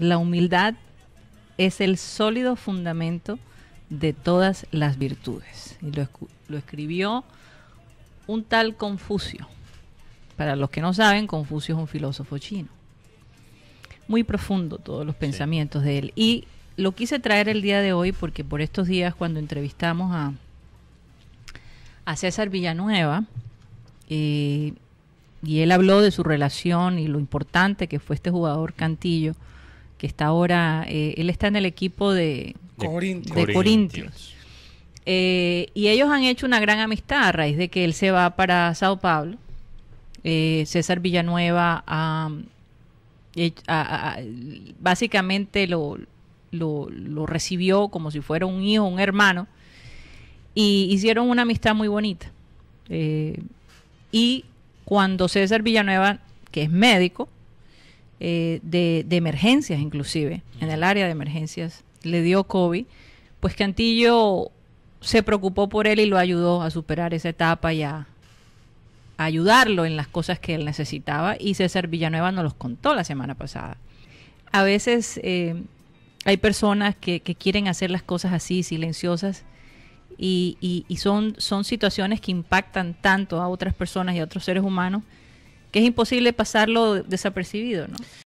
La humildad es el sólido fundamento de todas las virtudes. Y lo, escribió un tal Confucio. Para los que no saben, Confucio es un filósofo chino. Muy profundo todos los pensamientos de él. Y lo quise traer el día de hoy porque por estos días cuando entrevistamos a, a César Villanueva, eh, y él habló de su relación y lo importante que fue este jugador Cantillo que está ahora, eh, él está en el equipo de, de Corintios. Eh, y ellos han hecho una gran amistad a raíz de que él se va para Sao Paulo. Eh, César Villanueva básicamente lo, lo, recibió como si fuera un hijo, un hermano, y hicieron una amistad muy bonita. y cuando César Villanueva, que es médico, eh, de, emergencias inclusive, en el área de emergencias, le dio COVID, pues Cantillo se preocupó por él y lo ayudó a superar esa etapa y a, ayudarlo en las cosas que él necesitaba y César Villanueva nos los contó la semana pasada. A veces eh, hay personas que, quieren hacer las cosas así, silenciosas, y, y son, son situaciones que impactan tanto a otras personas y a otros seres humanos que es imposible pasarlo desapercibido, ¿no?